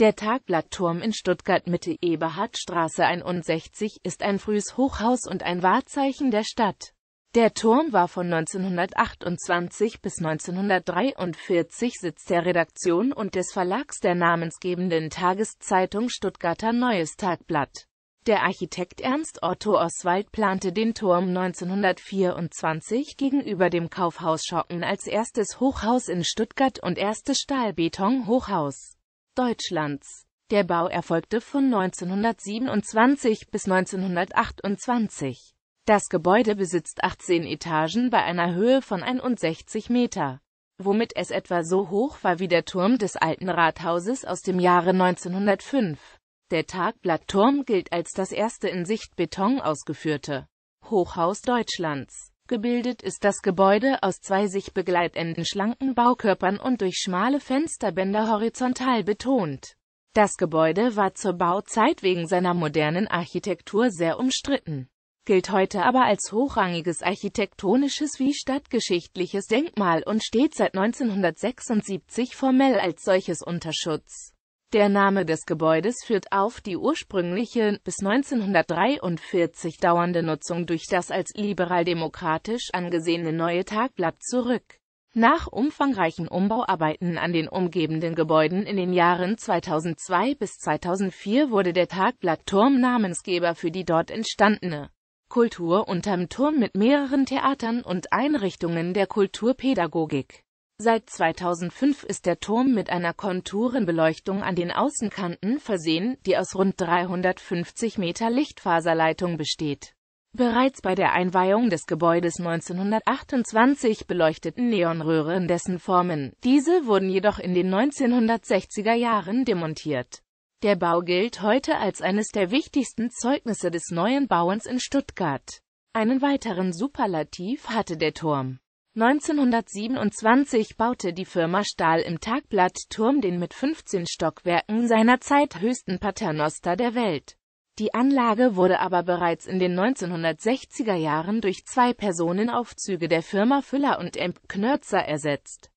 Der Tagblattturm in Stuttgart-Mitte Eberhardstraße 61 ist ein frühes Hochhaus und ein Wahrzeichen der Stadt. Der Turm war von 1928 bis 1943 Sitz der Redaktion und des Verlags der namensgebenden Tageszeitung Stuttgarter Neues Tagblatt. Der Architekt Ernst Otto Oswald plante den Turm 1924 gegenüber dem Kaufhaus Schocken als erstes Hochhaus in Stuttgart und erstes Stahlbeton-Hochhaus. Deutschlands. Der Bau erfolgte von 1927 bis 1928. Das Gebäude besitzt 18 Etagen bei einer Höhe von 61 Meter, womit es etwa so hoch war wie der Turm des alten Rathauses aus dem Jahre 1905. Der Tagblattturm gilt als das erste in Sicht Beton ausgeführte Hochhaus Deutschlands. Abgebildet ist das Gebäude aus zwei sich begleitenden schlanken Baukörpern und durch schmale Fensterbänder horizontal betont. Das Gebäude war zur Bauzeit wegen seiner modernen Architektur sehr umstritten, gilt heute aber als hochrangiges architektonisches wie stadtgeschichtliches Denkmal und steht seit 1976 formell als solches unter Schutz. Der Name des Gebäudes führt auf die ursprüngliche, bis 1943 dauernde Nutzung durch das als liberaldemokratisch angesehene Neue Tagblatt zurück. Nach umfangreichen Umbauarbeiten an den umgebenden Gebäuden in den Jahren 2002 bis 2004 wurde der Tagblattturm Namensgeber für die dort entstandene Kultur unterm Turm mit mehreren Theatern und Einrichtungen der Kulturpädagogik. Seit 2005 ist der Turm mit einer Konturenbeleuchtung an den Außenkanten versehen, die aus rund 350 Meter Lichtfaserleitung besteht. Bereits bei der Einweihung des Gebäudes 1928 beleuchteten Neonröhren dessen Formen, diese wurden jedoch in den 1960er Jahren demontiert. Der Bau gilt heute als eines der wichtigsten Zeugnisse des neuen Bauens in Stuttgart. Einen weiteren Superlativ hatte der Turm. 1927 baute die Firma Stahl im Tagblatt-Turm den mit 15 Stockwerken seinerzeit höchsten Paternoster der Welt. Die Anlage wurde aber bereits in den 1960er Jahren durch zwei Personenaufzüge der Firma Füller und M. Knörzer ersetzt